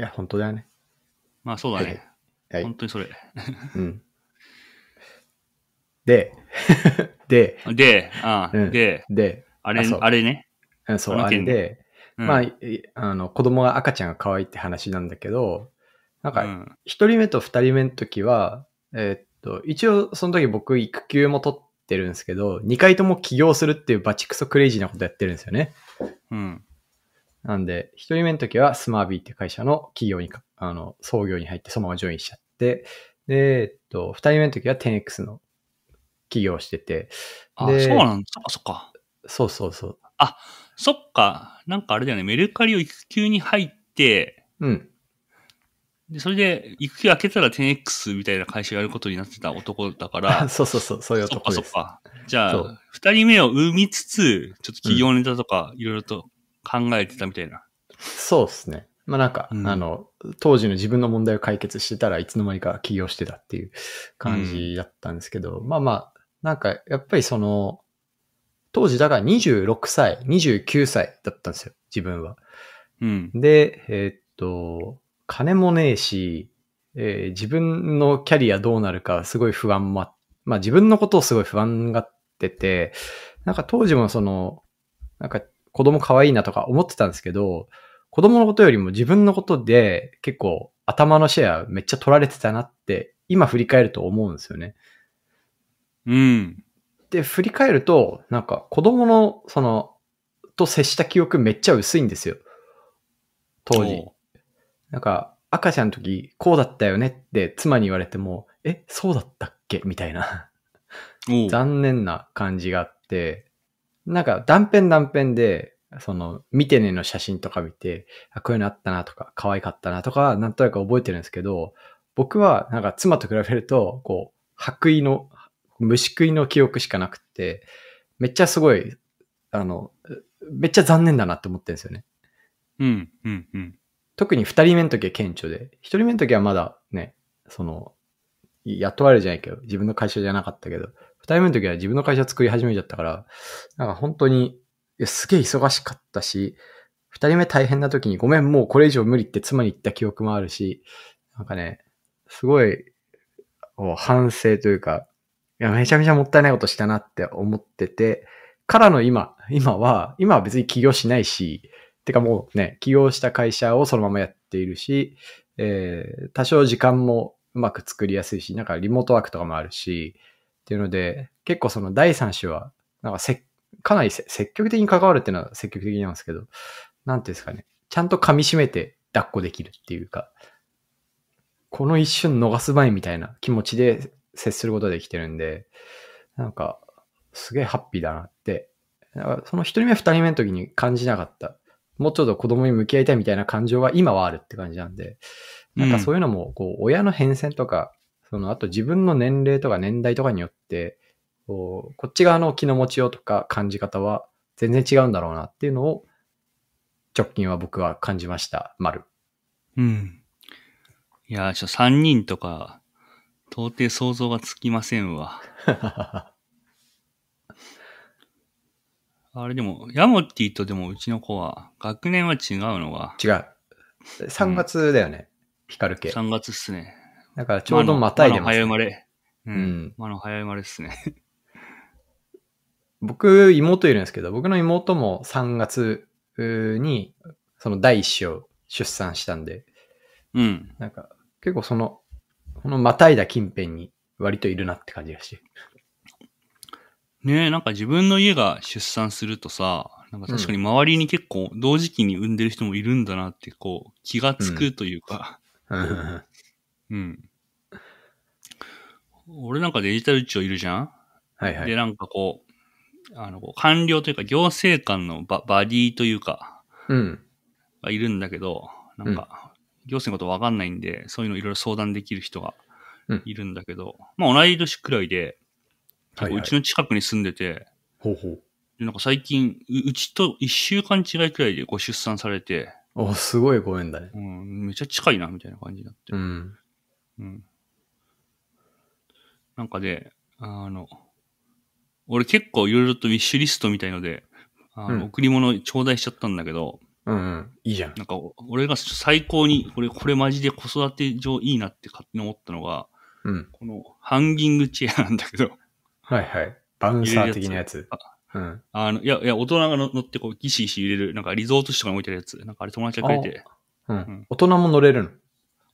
や、本当だよね。まあそうだね。はい、本当にそれ。うん。で、で、で、あ、うん、で、で、あれ、あれね。そう、あれで、うん、まあ、あの、子供が赤ちゃんが可愛いって話なんだけど、なんか、一人目と二人目の時は、えー、っと、一応その時僕育休も取ってるんですけど、二回とも起業するっていうバチクソクレイジーなことやってるんですよね。うん。なんで、一人目の時はスマービーって会社の企業に、あの、創業に入ってそのままジョインしちゃって、で、えっと、二人目の時は 10X の企業してて。あ、そうなんそっかそっか。そうそうそう。あ、そっか。なんかあれだよね、メルカリを育休に入って、うん。で、それで、育休開けたら 10X みたいな会社やることになってた男だから。そうそうそう、そういう男です。そっかそっか。じゃあ、二人目を生みつつ、ちょっと企業ネタとか、いろいろと考えてたみたいな。そうですね。まあなんか、うん、あの、当時の自分の問題を解決してたらいつの間にか起業してたっていう感じだったんですけど、うん、まあまあ、なんかやっぱりその、当時だから26歳、29歳だったんですよ、自分は。うん、で、えー、っと、金もねえし、えー、自分のキャリアどうなるかすごい不安もあって、まあ自分のことをすごい不安がってて、なんか当時もその、なんか子供可愛いなとか思ってたんですけど、子供のことよりも自分のことで結構頭のシェアめっちゃ取られてたなって今振り返ると思うんですよね。うん。で、振り返るとなんか子供のそのと接した記憶めっちゃ薄いんですよ。当時。なんか赤ちゃんの時こうだったよねって妻に言われても、え、そうだったっけみたいな 残念な感じがあって、なんか断片断片で、その、見てねの写真とか見て、あ、こういうのあったなとか、可愛かったなとか、なんとなく覚えてるんですけど、僕はなんか妻と比べると、こう、白衣の、虫食いの記憶しかなくって、めっちゃすごい、あの、めっちゃ残念だなって思ってるんですよね。うん、うん、うん。特に二人目の時は顕著で、一人目の時はまだね、その、雇われじゃないけど、自分の会社じゃなかったけど、二人目の時は自分の会社作り始めちゃったから、なんか本当に、すげえ忙しかったし、二人目大変な時にごめん、もうこれ以上無理って妻に言った記憶もあるし、なんかね、すごい、反省というか、いや、めちゃめちゃもったいないことしたなって思ってて、からの今、今は、今は別に起業しないし、てかもうね、起業した会社をそのままやっているし、えー、多少時間もうまく作りやすいし、なんかリモートワークとかもあるし、っていうので、結構その第三種は、なんかせ、かなり積極的に関わるっていうのは積極的なんですけど、なんていうんですかね、ちゃんと噛み締めて抱っこできるっていうか、この一瞬逃すまいみたいな気持ちで接することができてるんで、なんか、すげえハッピーだなって、その一人目二人目の時に感じなかった、もうちょっと子供に向き合いたいみたいな感情が今はあるって感じなんで、なんかそういうのも、こう、親の変遷とか、その、あと自分の年齢とか年代とかによって、こっち側の気の持ちようとか感じ方は全然違うんだろうなっていうのを、直近は僕は感じました、丸。うん。いや、ちょ、三人とか、到底想像がつきませんわ。あれでも、ヤモティとでもうちの子は、学年は違うのが。違う。3月だよね、ヒカル系。3月っすね。だからちょうどまたいでます、ね。魔の早生まれ。うん。魔の早生まれですね。僕、妹いるんですけど、僕の妹も3月に、その第一子を出産したんで、うん。なんか、結構その、このまたいだ近辺に割といるなって感じがして。ねえ、なんか自分の家が出産するとさ、なんか確かに周りに結構同時期に産んでる人もいるんだなって、こう、気がつくというか、うん、うん、うん。俺なんかデジタル庁いるじゃんはいはい。で、なんかこう、あの、官僚というか行政官のババディというか、うん。がいるんだけど、なんか、行政のことわかんないんで、そういうのいろいろ相談できる人がいるんだけど、うん、まあ同い年くらいで、はいうちの近くに住んでて、ほうほう。で、なんか最近、うちと一週間違いくらいでご出産されて、おすごいご縁だね。うん、めっちゃ近いな、みたいな感じになって。うん。うん。なんかね、あの、俺結構いろいろとウィッシュリストみたいので、あの、うん、贈り物頂戴しちゃったんだけど、うん、うん、いいじゃん。なんか、俺が最高に、これ、これマジで子育て上いいなって勝手に思ったのが、うん、このハンギングチェアなんだけど。はいはい。バウンサー的なやつ。うん、あの、いや、いや、大人が乗ってこう、ギシギシ入れる、なんかリゾート地とかに置いてるやつ。なんかあれ友達がくれて。うん、うん、大人も乗れるの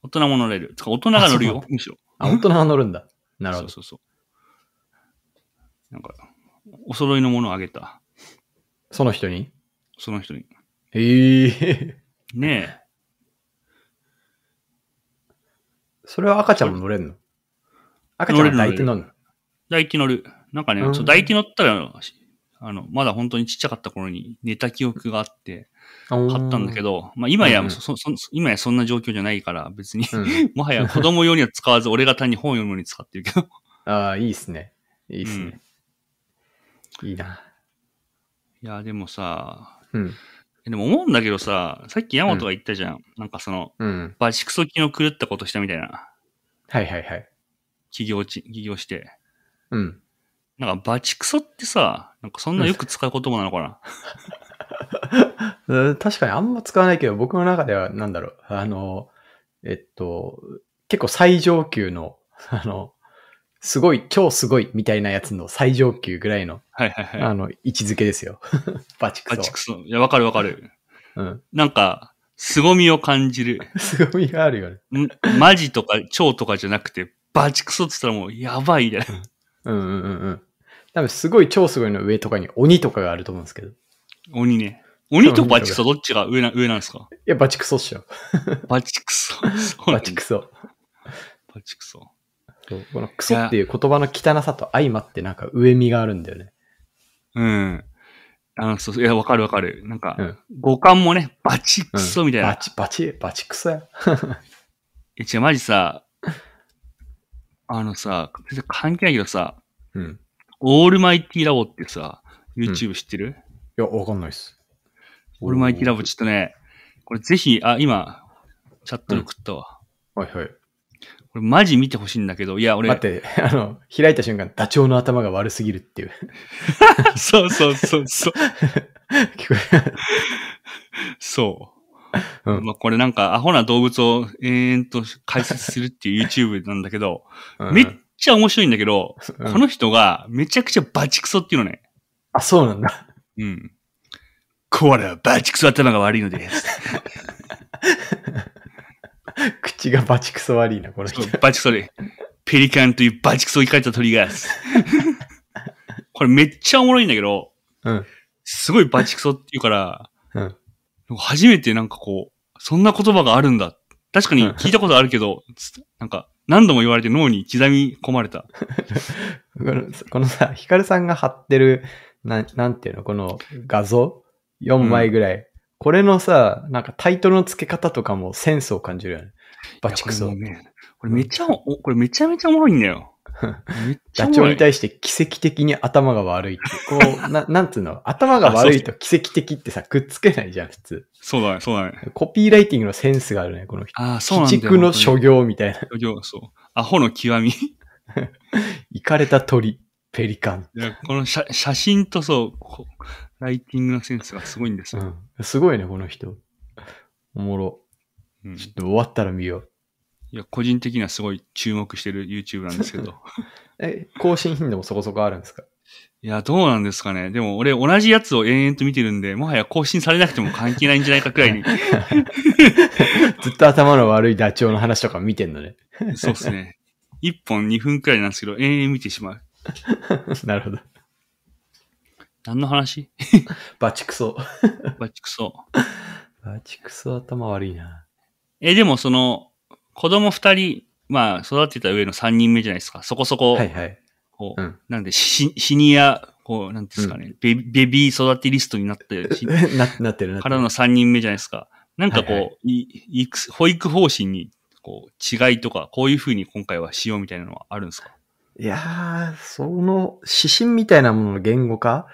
大人も乗れる。大人が乗るよ、むしろ。あ、大人が乗るんだ。なるほど。そうそうそう。なんか、お揃いのものをあげた。その人にその人に。ええー、ねえ。それは赤ちゃんも乗れるの赤ちゃんも抱いて乗るの抱いて乗る。なんかね、うん、そう抱いて乗ったらあの、まだ本当にちっちゃかった頃に寝た記憶があって、買ったんだけど、まあ今や、うんうん、今やそんな状況じゃないから別に、もはや子供用には使わず、俺が単に本読むのに使ってるけど。ああ、いいっすね。いいっすね。うん、いいな。いや、でもさ、うん、でも思うんだけどさ、さっきヤマトが言ったじゃん。うん、なんかその、うん、バチクソ気の狂ったことしたみたいな。はいはいはい。起業ち、起業して。うん。なんかバチクソってさ、なんかそんなよく使う言葉なのかな 確かにあんま使わないけど、僕の中ではなんだろう、あの、えっと、結構最上級の、あの、すごい、超すごいみたいなやつの最上級ぐらいの、はいはいはい。あの、位置づけですよ。バチクソ。バチクソ。いや、わかるわかる。うん。なんか、凄みを感じる。凄みがあるよね。マジとか超とかじゃなくて、バチクソって言ったらもうやばいみたいな。うんうんうんうん。多分すごい超すごいの上とかに鬼とかがあると思うんですけど。鬼ね。鬼とバチクソどっちが上な上なんですかいや、バチクソっしょ。バチクソ。バチクソ。バチクソ。このクソっていう言葉の汚さと相まってなんか上身があるんだよね。うん。あの、そう、いや、わかるわかる。なんか、うん、五感もね、バチクソみたいな。うん、バチ、バチ、バチクソや。え、違う、マジさ、あのさ、関係ないけどさ、うん。オールマイティラボってさ、YouTube 知ってる、いや、わかんないっす。オールマイティラボちょっとね、これぜひ、あ、今、チャット送ったわ。はいはい。これマジ見てほしいんだけど、いや、俺。待って、あの、開いた瞬間、ダチョウの頭が悪すぎるっていう。そうそうそうそう。聞こえそう。うん、まあこれなんかアホな動物を延々と解説するっていう YouTube なんだけど、うん、めっちゃ面白いんだけど、うんこの人がめちゃくちゃバチクソっていうのね。あ、そうなんだ。うん。これはバチクソ頭が悪いのです。口がバチクソ悪いな、この人。バチクソで。ペリカンというバチクソを生かれた鳥が。これめっちゃおもろいんだけど、うん。すごいバチクソっていうから、うん。初めてなんかこう、そんな言葉があるんだ。確かに聞いたことあるけど、なんか、何度も言われて脳に刻み込まれた。このさ、ヒカルさんが貼ってる、ななんていうの、この画像 ?4 枚ぐらい、うん、これのさ、なんかタイトルの付け方とかもセンスを感じるよね。バチクソ。これね、これめちゃ、これめちゃめちゃおもろいんだよ。ダチョウに対して奇跡的に頭が悪いって、こう、な なんつうの、頭が悪いと奇跡的ってさ、くっつけないじゃん、普通。そうだね、そうだね。コピーライティングのセンスがあるね、この人。ああ、そうなんだ。鬼畜の所業みたいな。所業、そう。アホの極み。いかれた鳥、ペリカン。いや、この写写真とそう、うライティングのセンスがすごいんですよ。うん、すごいね、この人。おもろ。ちょっと終わったら見よう。いや、個人的にはすごい注目してる YouTube なんですけど。え、更新頻度もそこそこあるんですかいや、どうなんですかね。でも俺同じやつを延々と見てるんで、もはや更新されなくても関係ないんじゃないかくらいに。ずっと頭の悪いダチョウの話とか見てんのね。そうですね。1本2分くらいなんですけど、延々見てしまう。なるほど。何の話バチクソ。バチクソ。バチクソ頭悪いな。え、でもその、子供二人、まあ、育てた上の三人目じゃないですか。そこそこ、はいはい。こう、うん、なんでシ、シニア、こう、なんですかね、うん、ベビー育てリストになって な、なってるなからの三人目じゃないですか。なんかこう、はいはい、い保育方針に、こう、違いとか、こういうふうに今回はしようみたいなのはあるんですかいやー、その指針みたいなものの言語化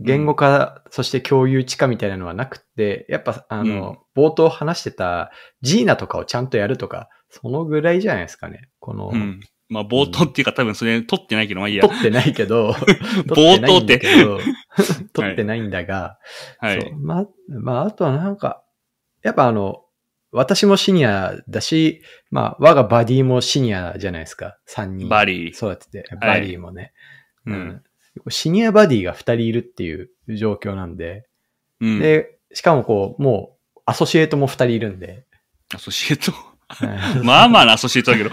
言語化、うん、そして共有地化みたいなのはなくて、やっぱ、あの、うん、冒頭話してた、ジーナとかをちゃんとやるとか、そのぐらいじゃないですかね。この。うん、まあ、冒頭っていうか、多分それ、取ってないけど、まあいいや。取ってないけど、冒頭って。取ってないんだが、はい。まあ、まあ、あとはなんか、やっぱあの、私もシニアだし、まあ、我がバディもシニアじゃないですか。3人。バディ。そうやってて。バディもね。はい、うんシニアバディが2人いるっていう状況なんで、うん、で、しかもこう、もう、アソシエートも2人いるんで。アソシエートまあまあなアソシエートだけど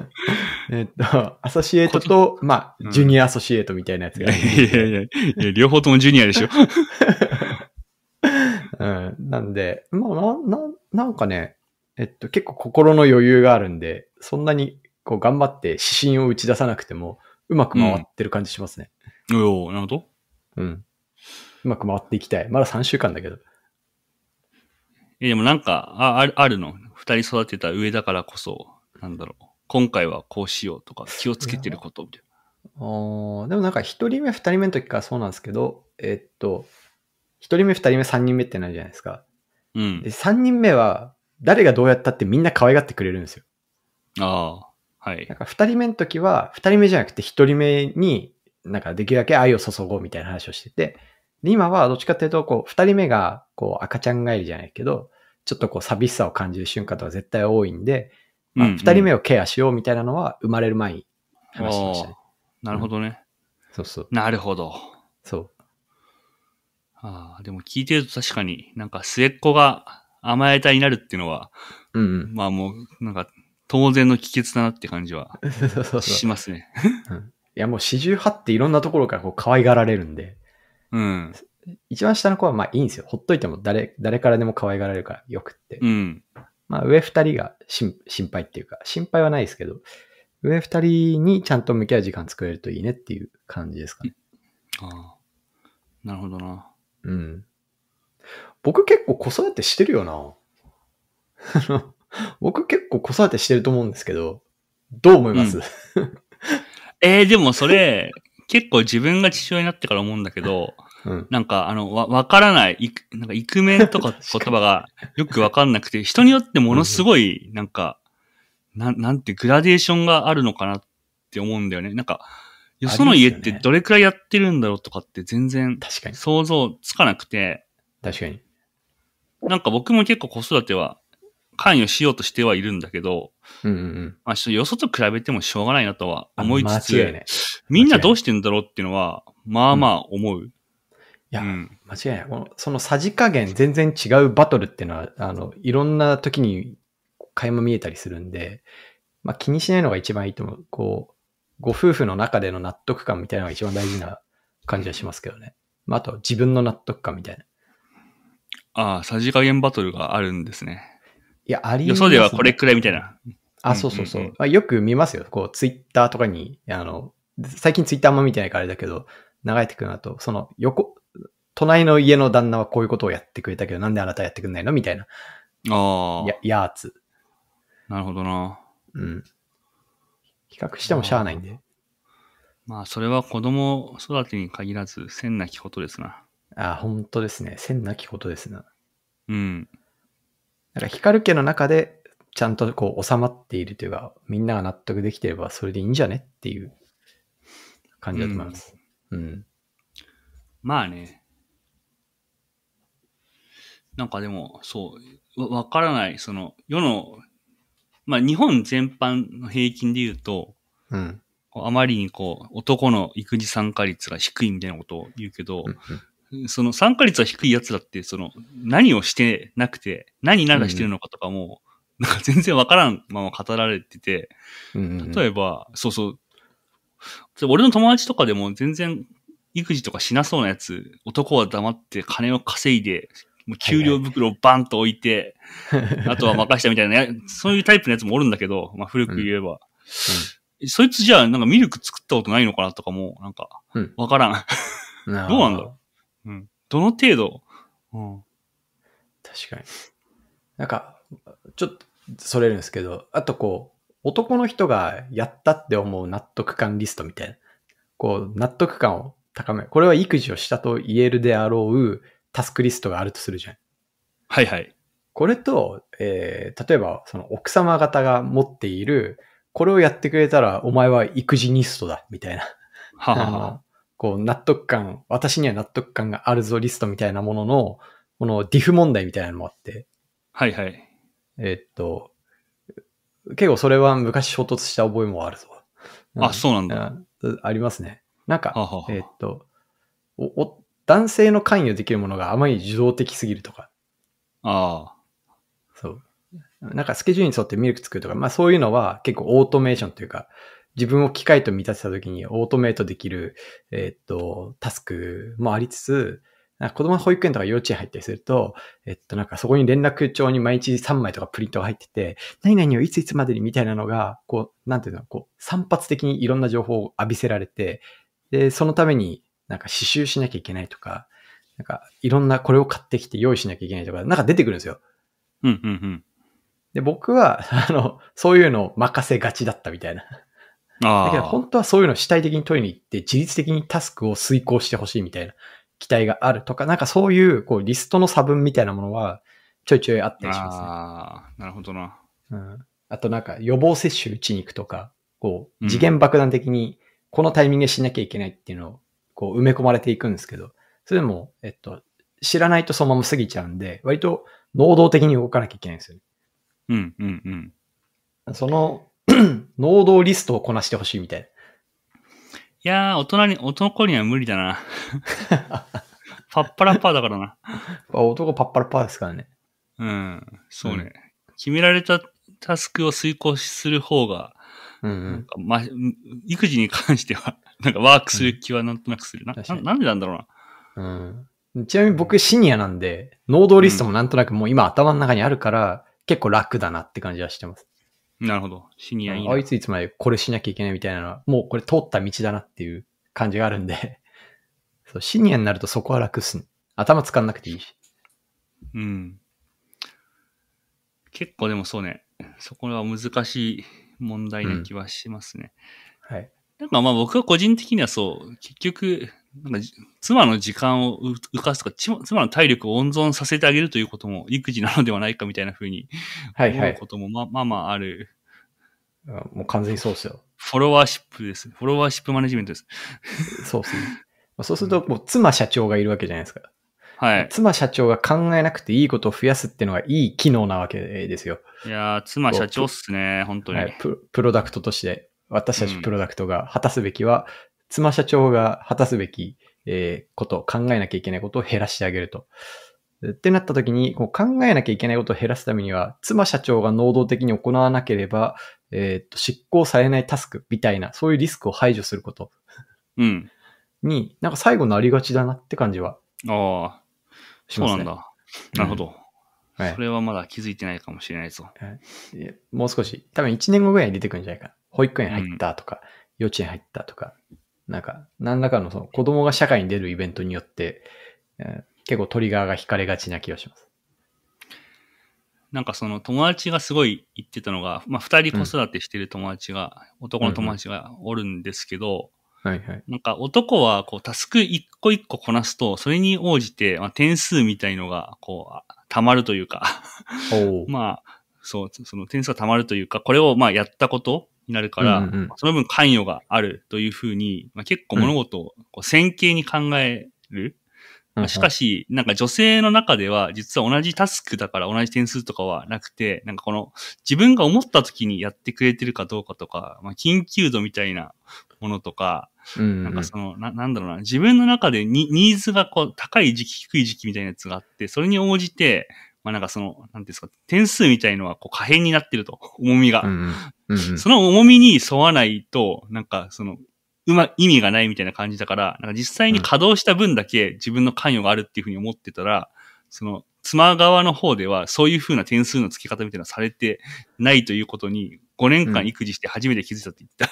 えっと、アソシエートと、まあ、ジュニアアソシエートみたいなやつが、いやいやいや、両方ともジュニアでしょ。うん、なんで、まあ、な、な、なんかね、えっと、結構心の余裕があるんで、そんなにこう頑張って指針を打ち出さなくても、うまく回ってる感じしますね。うん、おなるほど。うん。うまく回っていきたい。まだ3週間だけど。え、でもなんか、ああるあるの。二人育てた上だからこそ、なんだろう。今回はこうしようとか、気をつけてることみたいな。あでもなんか、一人目、二人目の時からそうなんですけど、えー、っと、一人目、二人目、三人目ってなるじゃないですか。うん。で、三人目は、誰がどうやったってみんな可愛がってくれるんですよ。ああ。はい。なんか二人目の時は、二人目じゃなくて一人目に、なんかできるだけ愛を注ごうみたいな話をしてて、で、今はどっちかっていうと、こう、二人目が、こう、赤ちゃん帰りじゃないけど、ちょっとこう、寂しさを感じる瞬間とか絶対多いんで、まあ、二人目をケアしようみたいなのは生まれる前に話してましたね。なるほどね、うん、そうそう。なるほど。そう。ああ、でも聞いてると確かになんか末っ子が甘えたになるっていうのは、うん、うん、まあもう、なんか当然の帰結だなって感じはしますね。いや、もう四十八っていろんなところからこう可愛がられるんで。うん。一番下の子はまあいいんですよ。ほっといても誰、誰からでも可愛がられるからよくって。うん。まあ上二人が心配っていうか、心配はないですけど、上二人にちゃんと向き合う時間作れるといいねっていう感じですかね。ああ。なるほどな。うん。僕結構子育てしてるよな。僕結構子育てしてると思うんですけど、どう思います、うん、えー、でもそれ、結構自分が父親になってから思うんだけど、うん、なんか、あの、わ、わからない、いく、なんか、イクメンとか 言葉がよくわかんなくて、人によってものすごい、なんか、なん、なんてグラデーションがあるのかなって思うんだよね。なんか、よその家ってどれくらいやってるんだろうとかって全然、想像つかなくて。確かに。なんか僕も結構子育ては関与しようとしてはいるんだけど、うんうんうんまあ、ちょっとよそと比べてもしょうがないなとは思いつつ、ね、みんなどうしてんだろうっていうのは、まあまあ思う。うん、いや、間違いない。そのさじ加減、全然違うバトルっていうのは、あの、いろんな時に垣間見えたりするんで、まあ気にしないのが一番いいと思う。こう、ご夫婦の中での納得感みたいなのが一番大事な感じはしますけどね。まああと自分の納得感みたいな。ああ、さじ加減バトルがあるんですね。いや、ありよそではこれくらいみたいな。あ、そうそうそう。あ、よく見ますよ。こう、ツイッターとかに、あの、最近ツイッターあんま見てないからあれだけど、流れてくるなと、その横、隣の家の旦那はこういうことをやってくれたけど、なんであなたやってくんないのみたいな。ああ。や、やーつ。なるほどな。うん。比較してもしゃあないんで。まあ、それは子供育てに限らず、せんなきことですな。ああ、本当ですね。せんなきことですな。うん。だから光家の中でちゃんとこう収まっているというか、みんなが納得できてればそれでいいんじゃねっていう感じだと思います。うん。うん、まあね。なんかでも、そう、わからない、その、世の、まあ日本全般の平均で言うと、うん、あまりにこう、男の育児参加率が低いみたいなことを言うけど、うん、その参加率は低い奴らって、その、何をしてなくて、何ならしてるのかとかも、なんか全然わからんまま語られてて、例えば、そうそう、俺の友達とかでも全然育児とかしなそうなやつ、男は黙って金を稼いで、もう給料袋をバンと置いて、あとは任したみたいな、そういうタイプのやつもおるんだけど、まあ古く言えば。そいつじゃあなんかミルク作ったことないのかなとかも、なんか、わからん。どうなんだろううん。どの程度うん。確かに。なんか、ちょっと、それるんですけど、あとこう、男の人がやったって思う納得感リストみたいな。こう、納得感を高める。これは育児をしたと言えるであろうタスクリストがあるとするじゃん。はいはい。これと、えー、例えば、その奥様方が持っている、これをやってくれたらお前は育児ニストだ、みたいな。はあ、はあ、こう、納得感、私には納得感があるぞリストみたいなものの、この diff 問題みたいなのもあって。はいはい。えー、っと、結構それは昔衝突した覚えもあるぞ。あ、そうなんだ。ありますね。なんか、ははえー、っとお男性の関与できるものがあまり受動的すぎるとか。ああ。そう。なんかスケジュールに沿ってミルク作るとか、まあそういうのは結構オートメーションというか、自分を機械と見立てた時にオートメイトできる、えっと、タスクもありつつ、子供の保育園とか幼稚園入ったりすると、えっと、なんかそこに連絡帳に毎日3枚とかプリントが入ってて、何々をいついつまでにみたいなのが、こう、なんていうの、こう、散発的にいろんな情報を浴びせられて、で、そのためになんか刺繍しなきゃいけないとか、なんかいろんなこれを買ってきて用意しなきゃいけないとか、なんか出てくるんですよ。うんうんうん。で、僕は、あの、そういうのを任せがちだったみたいな。だけど本当はそういうのを主体的に取りに行って自律的にタスクを遂行してほしいみたいな期待があるとか、なんかそういうこうリストの差分みたいなものはちょいちょいあったりしますね。ああ、なるほどな。うん。あとなんか予防接種打ちに行くとか、こう次元爆弾的にこのタイミングでしなきゃいけないっていうのをこう埋め込まれていくんですけど、それも、えっと、知らないとそのまま過ぎちゃうんで、割と能動的に動かなきゃいけないんですよね。うんうんうん。その 能動リストをこなしてほしいみたいな。いやー、大人に、男には無理だな。パッパラパーだからな。男パッパラパーですからね。うん、そうね。うん、決められたタスクを遂行する方が、うんうん、ま、育児に関しては、なんかワークする気はなんとなくするな。うん、なんでなんだろうな。うん。ちなみに僕シニアなんで、能動リストもなんとなくもう今頭の中にあるから、結構楽だなって感じはしてます。なるほど。シニアいいあいついつまでこれしなきゃいけないみたいなのは、もうこれ通った道だなっていう感じがあるんで そう、シニアになるとそこは楽っすね。頭使わなくていいし。うん。結構でもそうね、そこは難しい問題な気はしますね。うん、はい。なんかまあ僕は個人的にはそう、結局、なんか、妻の時間を浮かすとか、妻の体力を温存させてあげるということも育児なのではないかみたいなふうに思うこともま、はいはい、まあまあある。もう完全にそうですよ。フォロワーシップです。フォロワーシップマネジメントです。そうですね。そうすると、もう妻社長がいるわけじゃないですか。はい。妻社長が考えなくていいことを増やすっていうのがいい機能なわけですよ。いやー、妻社長っすね、本当に、はいプ。プロダクトとして、私たちプロダクトが果たすべきは、妻社長が果たすべき、えー、こと、考えなきゃいけないことを減らしてあげると。ってなった時に、こう考えなきゃいけないことを減らすためには、妻社長が能動的に行わなければ、えっ、と、執行されないタスクみたいな、そういうリスクを排除すること。うん。に、なんか最後なりがちだなって感じは、ね、ああ、そうなんだ。なるほど。うんはい、それはまだ気づいてないかもしれないぞ。す。もう少し、多分1年後ぐらいに出てくるんじゃないかな。保育園入ったとか、うん、幼稚園入ったとか、なんか、何らかのその子供が社会に出るイベントによって、結構トリガーが引かれがちな気がします。なんかその友達がすごい言ってたのが、まあ二人子育てしてる友達が、うん、男の友達がおるんですけど、うんうん、はいはい。なんか男はこうタスク一個一個こなすと、それに応じて、まあ、点数みたいのがこう、溜まるというか まあ、そう、その点数が溜まるというか、これをまあやったことになるから、うんうん、その分関与があるというふうに、まあ、結構物事をこう線形に考える。うん、しかし、なんか女性の中では、実は同じタスクだから同じ点数とかはなくて、なんかこの自分が思った時にやってくれてるかどうかとか、まあ、緊急度みたいなものとか、なんかそのな、なんだろうな、自分の中でニーズがこう、高い時期、低い時期みたいなやつがあって、それに応じて、まあなんかその、なんですか、点数みたいのはこう可変になってると、重みが。その重みに沿わないと、なんかその、うま、意味がないみたいな感じだから、なんか実際に稼働した分だけ自分の関与があるっていうふうに思ってたら、その、妻側の方ではそういうふうな点数の付け方みたいなのはされてないということに、5年間育児して初めて気づいたって言っ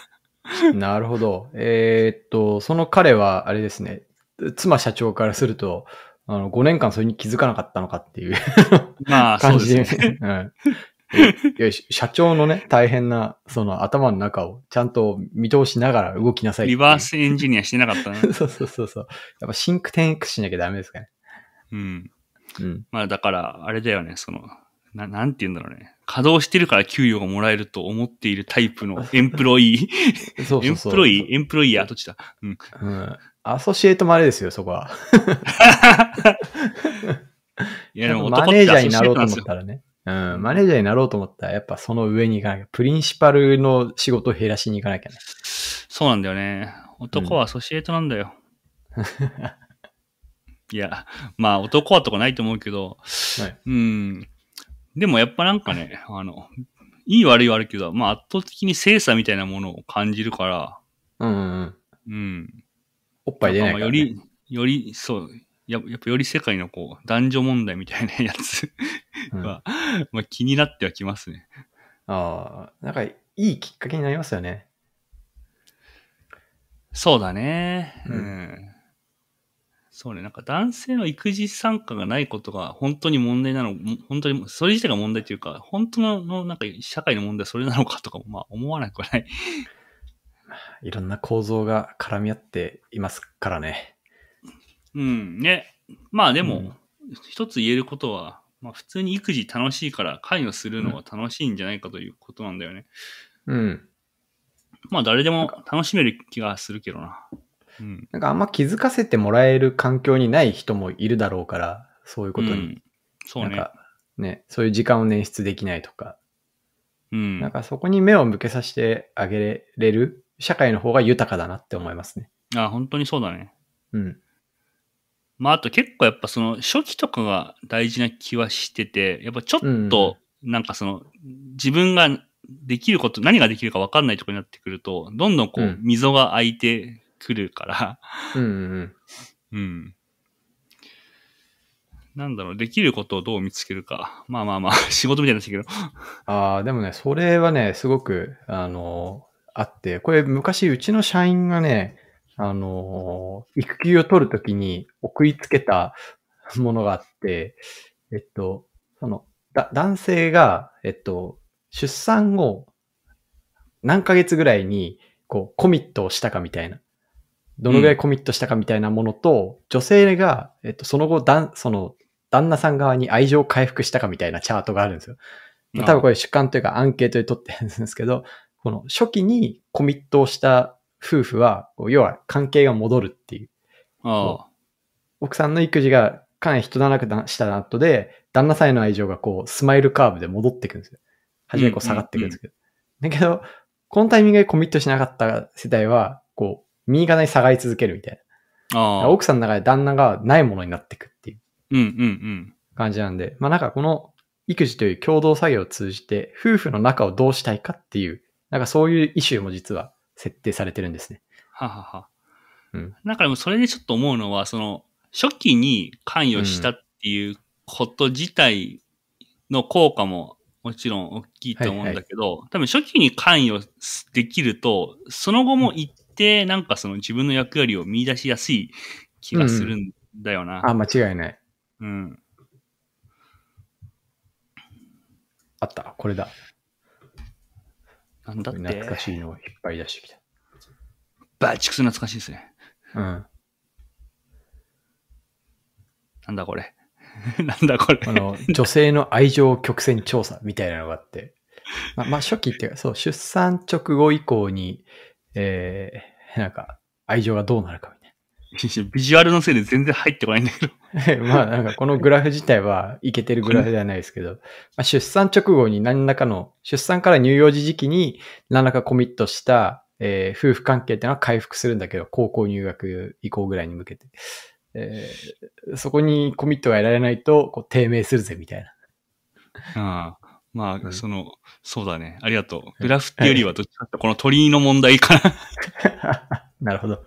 た、うん。なるほど。えー、っと、その彼は、あれですね、妻社長からすると、あの、5年間それに気づかなかったのかっていうまあ、感じで、ね。うん社長のね、大変な、その頭の中をちゃんと見通しながら動きなさいリバースエンジニアしてなかったね。そうそうそうそう。やっぱシンクテンクしなきゃダメですかね。うん。うん、まあだから、あれだよね、その、ななんて言うんだろうね。稼働してるから給与がもらえると思っているタイプのエンプロイー。そうそうそうエンプロイーエンプロイヤーどっちだ。うん。うん、アソシエイトもあれですよ、そこは。いや、でもマネージャーになろうと思ったらね。うん、マネージャーになろうと思ったら、やっぱその上に行かなきゃ、プリンシパルの仕事を減らしに行かなきゃね。そうなんだよね。男はアソシエイトなんだよ。うん、いや、まあ男はとかないと思うけど、はい、うん。でもやっぱなんかね、あの、いい悪い悪いけど、まあ圧倒的に精査みたいなものを感じるから、うん、うん、うん。おっぱい出ないから、ね、より、より、そう、ややっぱより世界のこう、男女問題みたいなやつはうん、まあ気になってはきますね。ああ、なんかいいきっかけになりますよね。そうだね。うん、うんそうね、なんか男性の育児参加がないことが本当に問題なの、本当に、それ自体が問題というか、本当の、なんか社会の問題はそれなのかとかも、まあ思わなくはないいろんな構造が絡み合っていますからね。うん、ね。まあでも、うん、一つ言えることは、まあ普通に育児楽しいから関与するのは楽しいんじゃないかということなんだよね。うん。まあ誰でも楽しめる気がするけどな。うん、なんかあんま気づかせてもらえる環境にない人もいるだろうから、そういうことに。うん、そうね。ね、そういう時間を捻出できないとか。うん。なんかそこに目を向けさせてあげれる社会の方が豊かだなって思いますね。あ本当にそうだね。うん。まあ、あと結構やっぱその初期とかが大事な気はしてて、やっぱちょっと、なんかその、自分ができること、何ができるか分かんないとこになってくると、どんどんこう、溝が開いてくるから、うん。うん、うん。なんだろう、できることをどう見つけるか。まあまあまあ、仕事みたいなんですけど。ああ、でもね、それはね、すごく、あの、あって、これ昔うちの社員がね、あの育休を取るときに送りつけたものがあって、えっと、その、だ男性が、えっと、出産後、何ヶ月ぐらいに、こう、コミットをしたかみたいな。どのぐらいコミットしたかみたいなものと、うん、女性が、えっと、その後、だん、その、旦那さん側に愛情を回復したかみたいなチャートがあるんですよ。多分これ主観というかアンケートで取ってるんですけど、この初期にコミットをした夫婦は、要は関係が戻るっていう。ああ奥さんの育児がかなり人だらけした後で、旦那さんへの愛情がこう、スマイルカーブで戻ってくるんですよ。初めこう下がってくるんですけど。だけど、このタイミングでコミットしなかった世代は、こう、右肩に下がり続けるみたいな。あ奥さんの中で旦那がないものになっていくっていう。うんうんうん。感じなんで、まあなんかこの育児という共同作業を通じて、夫婦の仲をどうしたいかっていうなんかそういうイシューも実は設定されてるんですね。ははは。うん。なんかでもそれでちょっと思うのは、その、初期に関与したっていうこと自体の効果ももちろん大きいと思うんだけど、はいはい、多分初期に関与できると、その後も一定なんかその自分の役割を見出しやすい気がするんだよな。うん、あ、間違いない。うん。あった、これだ。なんだって。懐かしいのを引っ張り出してきた。バチクス懐かしいですね。うん。なんだこれ。なんだこれ。あの、女性の愛情曲線調査みたいなのがあって。まあ、まあ、初期っていうか、そう、出産直後以降に、えー、なんか、愛情がどうなるかみたいな。ビジュアルのせいで全然入ってこないんだけど。まあなんかこのグラフ自体はいけてるグラフではないですけど、まあ、出産直後に何らかの、出産から乳幼児時期に何らかコミットした、えー、夫婦関係っていうのは回復するんだけど、高校入学以降ぐらいに向けて。えー、そこにコミットが得られないと、こう、低迷するぜ、みたいな。ああ。まあ、うん、その、そうだね。ありがとう。グラフっていうよりは、どっちかってこの鳥居の問題かな。なるほど。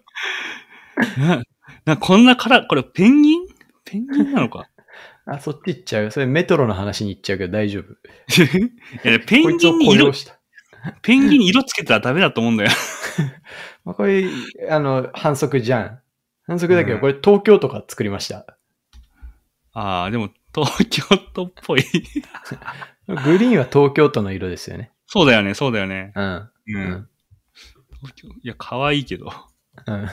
なこんなから、これペンギンペンギンなのか。あ、そっち行っちゃう。それメトロの話に行っちゃうけど大丈夫。いや、ペンギンに色、ペンギンに色つけたらダメだと思うんだよ。まあこれ、あの、反則じゃん。反則だけど、うん、これ東京とか作りました。ああ、でも東京都っぽい。グリーンは東京都の色ですよね。そうだよね、そうだよね。うん。うん。東京いや、可愛いけど。うん。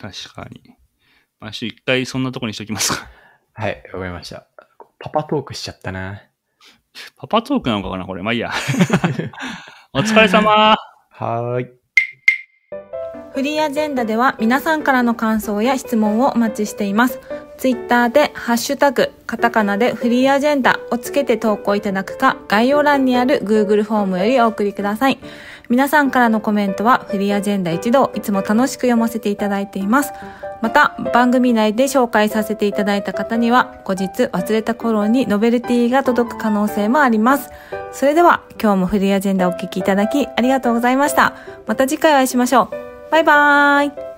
確かに。毎週一回そんなとこにしときますか。はい、わかりました。パパトークしちゃったな。パパトークなのかなこれ。まあいいや。お疲れ様。はい。フリーアジェンダでは皆さんからの感想や質問をお待ちしています。ツイッターでハッシュタグ、カタカナでフリーアジェンダをつけて投稿いただくか、概要欄にある Google フォームよりお送りください。皆さんからのコメントはフリーアジェンダ一同、いつも楽しく読ませていただいています。また、番組内で紹介させていただいた方には、後日忘れた頃にノベルティが届く可能性もあります。それでは、今日もフリーアジェンダをお聴きいただき、ありがとうございました。また次回お会いしましょう。バイバーイ